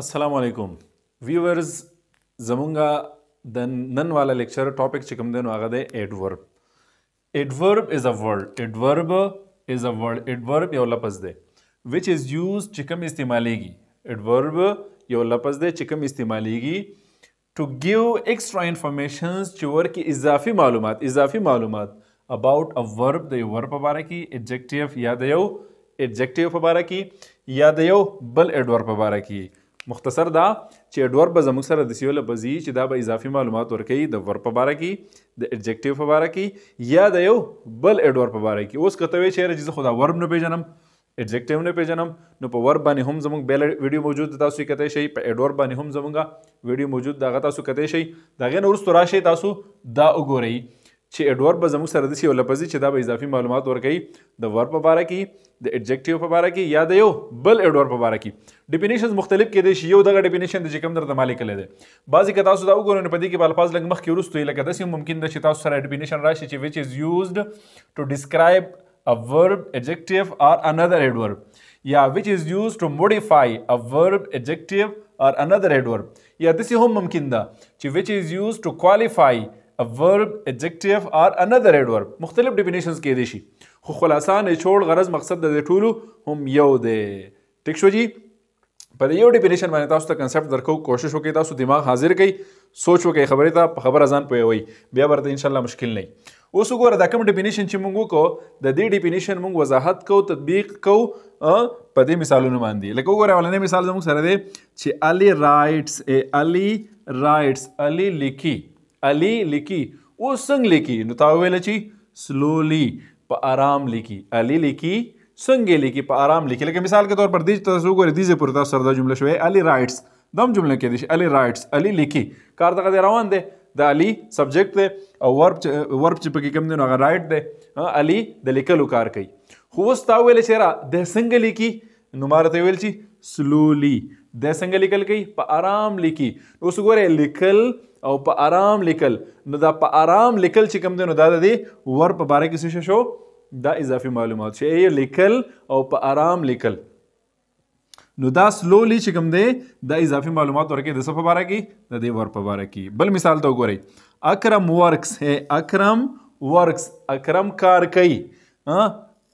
السلام علیکم ویورز زمونږه د نن والا لیکچر ټاپک چې کوم دی نو هغه دی ایڈورب ایڈورب از ا ورډ ایڈورب از ا ورډ ایڈورب یو لفظ دی which is used چې کوم استعمالیږي ایڈورب یو لفظ دی چې کوم استعمالیږي to give extra informations چې ورکی اضافي معلومات اضافي معلومات about a verb د یو verb په اړه کې adjective یا د یو adjective په اړه کې یا د یو بل adverb په اړه کې مختصر دا چې ډور به زموږ سره د سیول بزی چې دا به اضافي معلومات ورکړي د ور په اړه کې د ایڈجکټیو په اړه کې یا د یو بل اډور په اړه کې اوس کته وی چې رځ خدا ورب نه پیژنم ایڈجکټیو نه پیژنم نو په ور باندې هم زموږ بیل ویډیو موجود تاسو کته شي په اډور باندې هم زموږه ویډیو موجود دا تاسو کته شي دا غن ورستو راشي تاسو دا وګورئ چې اډور به زموږ سره داسې یو لپزي چې دا به اضافي معلومات ورکوي د ور په باره کې د ایډجکټیو په باره کې یا د یو بل اډور په باره کې ډیفینیشنز مختلف کېدای شي یو دغه ډیفینیشن دی چې کوم درته ما لیکلی دی بعضې که تاسو دا وګورئ نو په دې کې به الفاظ لږ مخکې وروستو وي لکه داسې ممکن ده چې تاسو سره ډیفینیشن راشي چې ویچ از یوزډ ټو ډسکرایب a verb, adjective or another adverb. یا yeah, which is used to modify a verb, adjective or another adverb. یا yeah, دسی هم ممکن ده چې which is used to qualify ا ورب ایڈجکټیو ار انذر ایڈورب مختلف ډیفینیشنز کې دي شي خو خلاصا نچوړ غرض مقصد د ټولو هم یو دی ټیک شو جی په یو ډیفینیشن باندې تاسو ته کنسپټ درکو کوشش وکړئ تاسو دماغ حاضر کړئ سوچ وکړئ خبرې ته په خبره ځان پوهوي بیا ورته ان شاء الله مشکل نه اوس وګوره دا کوم ډیفینیشن چې موږ وکړو د دې ډیفینیشن موږ وضاحت کوو تطبیق کوو په دې مثالونو باندې لکه وګوره ولنې مثال زموږ سره دی چې علي رائټس ا علي رائټس علي لیکي علي لیکي اوس څنګه لیکي نو تا ویل چې سلولی په آرام لیکي علي لیکي څنګه لیکي په آرام لیکي لکه مثال کې تور پر دې تاسو وګورئ دې پر تاسو سره دا جمله شوې علي رائټس دم جمله کې دي علي رائټس علي لیکي کار دغه روان دی د علي سبجیکټ دی او ورب ورب چې پکې کوم دی نو هغه رائټ دی علي د لیکلو کار کوي خو اوس تا ویل چې را د څنګه لیکي نو مارته ویل چې سلولی د څنګه لیکل کوي په آرام لیکي اوس ګوره لیکل او په آرام لیکل نو دا په آرام لیکل چې کوم دی نو دا د ور په باره کې څه شو دا اضافي معلومات چې لیکل او په آرام لیکل نو دا سلولی چې کوم دی دا اضافي معلومات ورکې د څه په باره کې د دې ور په باره کې بل مثال ته وګورئ اکرم ورکس ہے اکرم ورکس اکرم کار کوي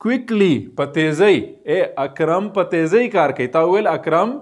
کویکلی په تیزی اے اکرم په تیزی کار کوي تا ویل اکرم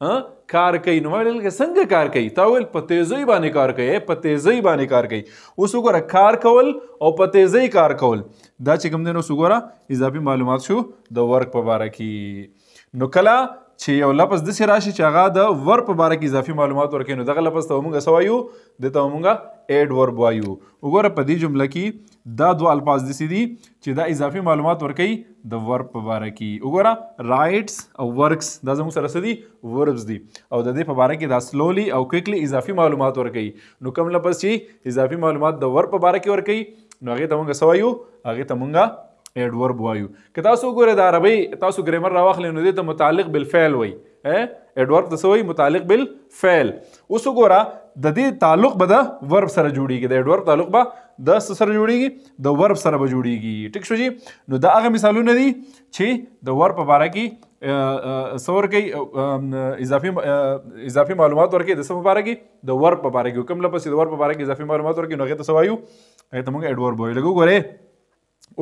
کار کوي نو ویل کې څنګه کار کوي تا ویل په تیزی باندې کار کوي په تیزی باندې کار کوي اوس وګوره کار کول او په تیزی کار کول دا چې کوم دی نو وګوره اضافي معلومات شو د ورک په باره کې نو کله چې یو لفظ د راشي چې هغه د ور په باره کې اضافي معلومات ورکړي نو دغه لفظ ته موږ سوایو د ته موږ اډ ور وایو وګوره په دې جمله کې دا دوه الفاظ د سیدي چې دا اضافي معلومات ورکړي د ور په باره کې وګوره رائټس او ورکس دا زموږ سره سدي وربز دي او د دې په باره کې دا سلولی او کویکلی اضافي معلومات ورکړي نو کوم لفظ چې اضافي معلومات د ور په باره کې ورکړي نو هغه ته موږ سوایو هغه ته موږ اډ ورب وایو که تاسو وګورئ د عربی تاسو ګرامر راواخلئ نو دې ته متعلق بالفعل وایي اډ ورب څه وایي متعلق بالفعل اوس وګوره د دې تعلق به د ورب سره جوړیږي د اډ ورب تعلق به د سره جوړیږي د ورب سره به جوړیږي ټیک شو جی نو دا هغه مثالونه دي چې د ورب په اړه کې سور کې اضافي اضافي معلومات ورکې د سم په اړه کې د ورب په اړه کې کوم لپس د ورب په اړه کې اضافي معلومات ورکې نو هغه ته سوایو هغه ته موږ اډ ورب وایو لګو ګوره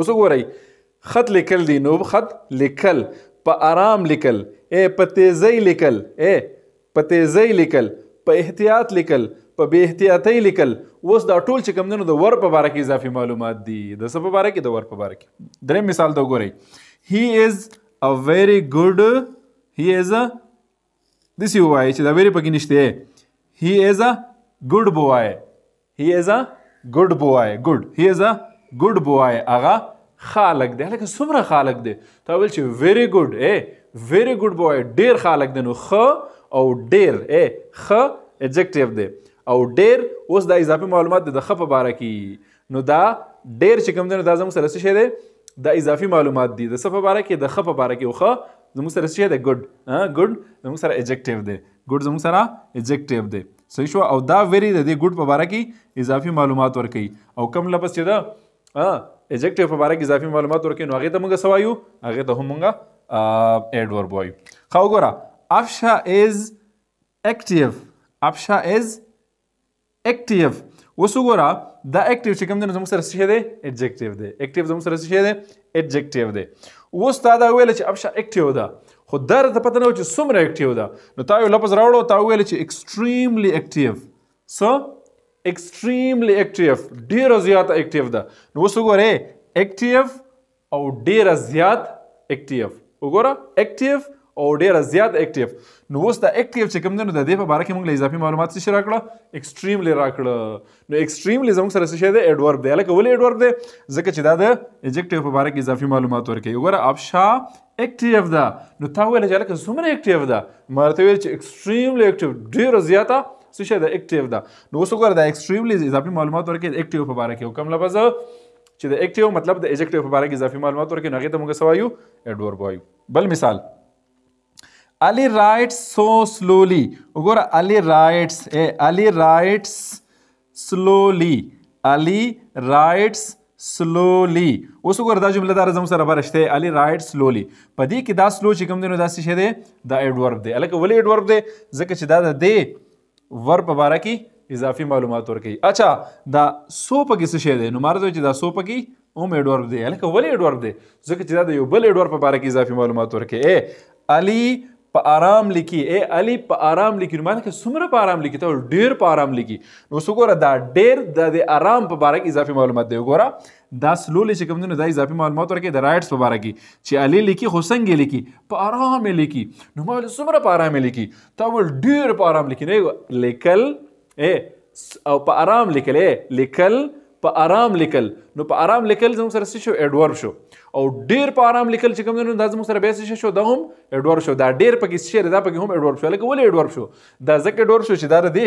اوس وګورئ خط لیکل دی نو خط لیکل په آرام لیکل اے په تیزی لیکل اے په تیزی لیکل په احتیاط لیکل په بې احتیاطۍ لیکل اوس دا ټول چې کوم دنو د ور په باره کې اضافي معلومات دي د څه په باره کې د ور په باره کې درې مثال ته وګورئ هی از ا ویری ګډ هی از ا دسی وای چې دا ویری پکې نشته هی از ا ګډ بوای هی از ا ګډ بوای ګډ هی از ا ګډ بوای هغه خالق دی لکه څومره خالق دی تا ویل چې ویری ګډ اے ویری ګډ بوای ډیر خالق دی نو خ او ډیر اے خ ایڈجکټیو دی او ډیر اوس دا اضافي معلومات دی د خ په باره کې نو دا ډیر چې کوم دی نو دا زموږ سره څه شی دی دا اضافي معلومات دي د څه په باره کې د خ په باره کې او خ زموږ سره څه دی ګډ ها ګډ زموږ سره ایڈجکټیو دی ګډ زموږ سره ایڈجکټیو دی صحیح شو او دا ویری د دې ګډ په باره کې اضافي معلومات ورکړي او کم لپس چې ده ایجکټیو په باره کې اضافي معلومات ورکړي نو هغې ته موږ څه وایو هغې ته هم موږ ایډورب وایو ښه وګوره افشا از اکټیو افشا از اکټیو اوس وګوره دا اکټیو چې کوم دی نو زموږ سره څه دی ایډجکټیو دی اکټیو زموږ سره څه دی ایډجکټیو دی اوس تا دا ویل چې افشا اکټیو ده خو دا راته پته نه و چې څومره اکټیو ده نو تا یو لفظ راوړو تا ویل چې اکسټریملی اکټیو څه extremely active ډیر زیات اکټیو ده نو اوس وګورئ اکټیو او ډیر زیات اکټیو وګوره اکټیو او ډیر زیات اکټیو نو اوس د اکټیو چې کوم دی نو د دې په اړه کې موږ له اضافي معلومات څه راکړه اکستریملی راکړه نو اکستریملی زموږ سره څه شی دی اډورب دی لکه ولې اډورب دی ځکه چې دا د ایجکټیو په اړه کې اضافي معلومات ورکوي وګوره ابشا اکټیو ده نو تا ویل چې لکه څومره اکټیو ده ما ورته ویل چې اکستریملی اکټیو ډیر زیاته څه شی ده اکټیو ده نو اوس وګوره دا ایکسټریملی اضافي معلومات ورکړي اکټیو په باره کې کوم لفظ چې د اکټیو مطلب د ایجکټیو په باره کې اضافي معلومات ورکړي نو هغې ته موږ څه وایو ایډورب وایو بل مثال علي رائټس سو سلولی وګوره علي رائټس اے علي رائټس سلولی علي رائټس سلولی اوس وګوره دا جمله دا زموږ سره برشته علي رائټ سلولی په دې کې دا سلو چې کوم دی نو دا څه شی دی دا ایډورب دی هلکه ولې ایډورب دی ځکه چې دا د دې ور په باره کې اضافي معلومات ورکړي اچھا دا سو په کې څه شی دی نو مرز چې دا سو په کې هم ایډورب دی هلکه ولې ایډورب دی ځکه چې دا د یو بل ایډورب په باره کې اضافي معلومات ورکړي ای علي په آرام لیکي اے علي په آرام لیکي نو معنی کې څومره په آرام لیکي ته ډیر په آرام لیکي نو څو ګوره دا ډیر د آرام په باره کې اضافي معلومات دی ګوره دا سلولې چې کوم دونه دا اضافي معلومات ورکړي د رائټس په باره کې چې علي لیکي خو څنګه لیکي په آرام لیکي نو ما ول څومره په آرام لیکي تا ول ډیر په آرام لیکي نه لیکل اے او په آرام لیکل اے لیکل په آرام لیکل نو په آرام لیکل زموږ سره څه شو اډورب شو او ډیر په آرام لیکل چې کوم نو دا زموږ سره بیا څه شو دا هم اډورب شو دا ډیر پکې شعر دا پکې هم اډورب شو لکه ولې اډورب شو دا ځکه اډورب شو چې دا ردی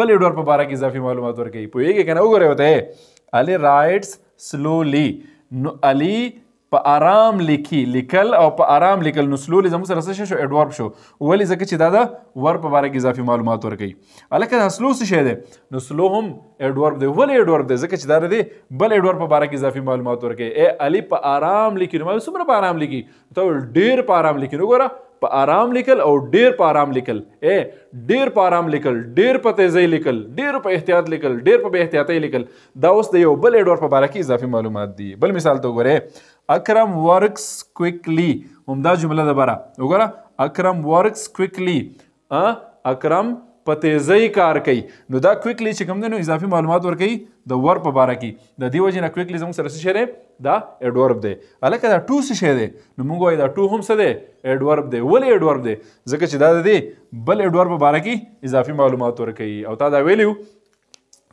بل اډورب په باره کې اضافي معلومات ورکړي پوهیږي کنه وګورئ وته علي رائټس سلولی نو علي په آرام لیکي لیکل او په آرام لیکل نو سلولیزم سره څه شو اډورب شو ولی ځکه چې دا د ور په باره کې اضافي معلومات ورکوي الکه دا سلو څه شی دی نو سلو هم اډورب دی ولی اډورب دی ځکه چې دا دی بل اډورب په باره کې اضافي معلومات ورکوي ا علي په آرام لیکي نو څومره په آرام لیکي ته ډیر په آرام لیکي نو ګوره په آرام لیکل او ډیر په آرام لیکل ا ډیر په آرام لیکل ډیر په تیزی لیکل ډیر په احتیاط لیکل ډیر په بے احتیاطۍ لیکل دا اوس د یو بل اډورب په باره کې اضافي معلومات دي بل مثال ته ګوره اکرم ورکس کویکلی همدا جمله ده بره وګوره اکرم ورکس کویکلی اکرم په تیزۍ کار کوي نو دا کویکلی چې کوم دی نو اضافي معلومات ورکوي د ور په باره کې د دې وجې نه کویکلی زموږ سره څه شی دی دا اډورب دی هلکه دا ټو څه شی دی نو موږ وایو دا ټو هم څه دی اډورب دی ولې اډورب دی ځکه چې دا د دې بل اډور په باره کې اضافي معلومات ورکوي او تا دا ویلي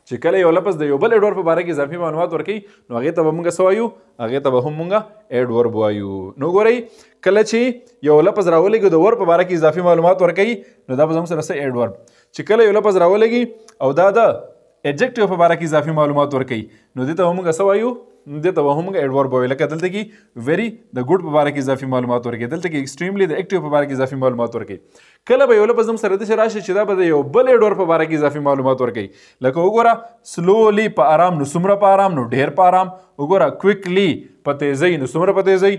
چې کله یو لفظ د یو بل ایډور په باره کې اضافي معلومات ورکړي نو هغې ته به مونږ څه وایو هغې ته به هم مونږ ایډور بوایو نو ګورئ کله چې یو لفظ راولېږو د ور په باره کې اضافي معلومات ورکړي نو دا به زموږ سره څه ایډور چې کله یو لفظ راولېږي او دا د ایجکټیو په باره کې اضافي معلومات ورکړي نو دې ته به مونږ څه وایو د توهم غ ادوار بویل کې دلته کې ویری د ګډ په اړه کې اضافي معلومات ورکې دلته کې ایکستریملی د اکټیو په اړه کې اضافي معلومات ورکې کله به یو لپاره زم سره د شراشه چې دا به یو بل ادوار په اړه کې اضافي معلومات ورکې لکه وګوره سلولی په آرام نو سمره په آرام نو ډیر په آرام وګوره کویکلی په تیزی نو څومره په تیزی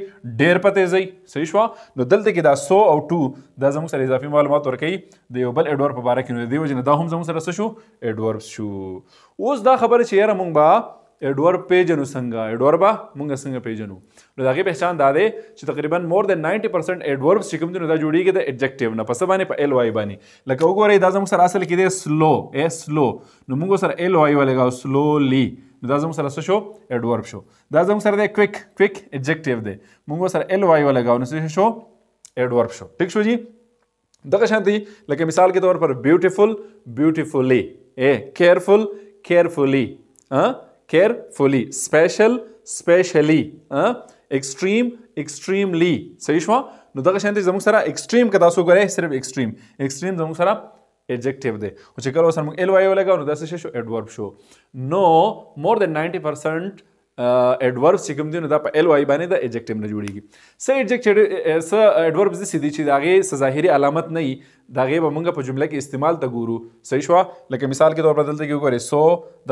ډیر په تیزی صحیح شو نو دلته کې دا 100 او 2 دا زموږ سره اضافي معلومات ورکړي د یو بل اډور په اړه کې نو دی وجه نه دا هم زموږ سره شو اډوربس شو اوس دا خبره چې یاره مونږ به اډور پیجنو څنګه اډور با مونږ څنګه پیجنو نو داغه پہچان دا ده چې تقریبا مور دین 90% اډورب چې کوم دنو دا جوړیږي د ایڈجکټیو نه پس باندې په ال وای باندې لکه وګورئ دا زموږ سره اصل کې دی سلو ا سلو نو موږ سره ال وای ولګاو سلولی نو دا زموږ سره څه شو اډورب شو دا زموږ سره دی کویک کویک ایڈجکټیو دی موږ سره ال وای ولګاو نو څه شو اډورب شو ٹھیک شو جی دغه شانتي لکه مثال کې طور پر بیوټیفل بیوټیفلی اے کیئرفل کیئرفلی ها carefully special specially extreme extremely صحیح شو نو دغه شانتي زموږ سره extreme کدا سو غره صرف extreme extreme زموږ سره adjective دی او چې کله سره موږ ly ولګاو نو دا څه شو adverb شو نو مور دین 90% اډورب چې کوم دی نو دا په ال وای باندې د ایجکټیو نه جوړیږي س ایجکټیو س اډورب ځې سیدی چې داغه سظاهري علامت نه وي داغه به موږ په جمله کې استعمال ته ګورو صحیح شو لکه مثال کې تور په دلته کې وګورئ سو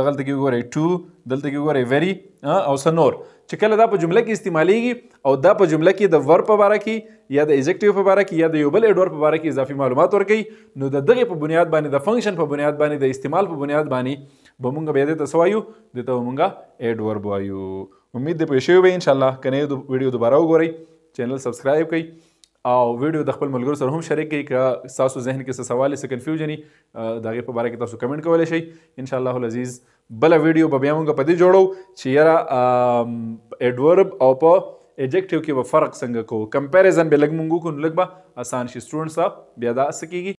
دغلته کې وګورئ ټو دلته کې وګورئ ویری او سنور چې کله دا په جمله کې استعمالیږي او دا په جمله کې د ور په باره کې یا د ایجکټیو په باره کې یا د یو بل اډور په باره کې اضافي معلومات ورکړي نو د دغه په بنیاد باندې د فنکشن په بنیاد باندې د استعمال په بنیاد باندې به مونږ بیا دې ته سوایو دې ته مونږه اډ ورب وایو امید دې پوه شوي وي ان شاء الله کنه ویډیو دوباره وګورئ چینل سبسکرایب کړئ او ویډیو د خپل ملګرو سره هم شریک کړئ که تاسو ذهن کې څه سوال څه کنفیوژن د هغې په باره کې تاسو کمنټ کولی شئ ان شاء الله العزیز بله ویډیو به بیا مونږ په دې جوړو چې یاره اډورب او په ایجکټیو کې به فرق څنګه کوو کمپیریزن به لږ مونږ کو نو لږ به اسان شي سټوډنټس بیا دا څه کېږي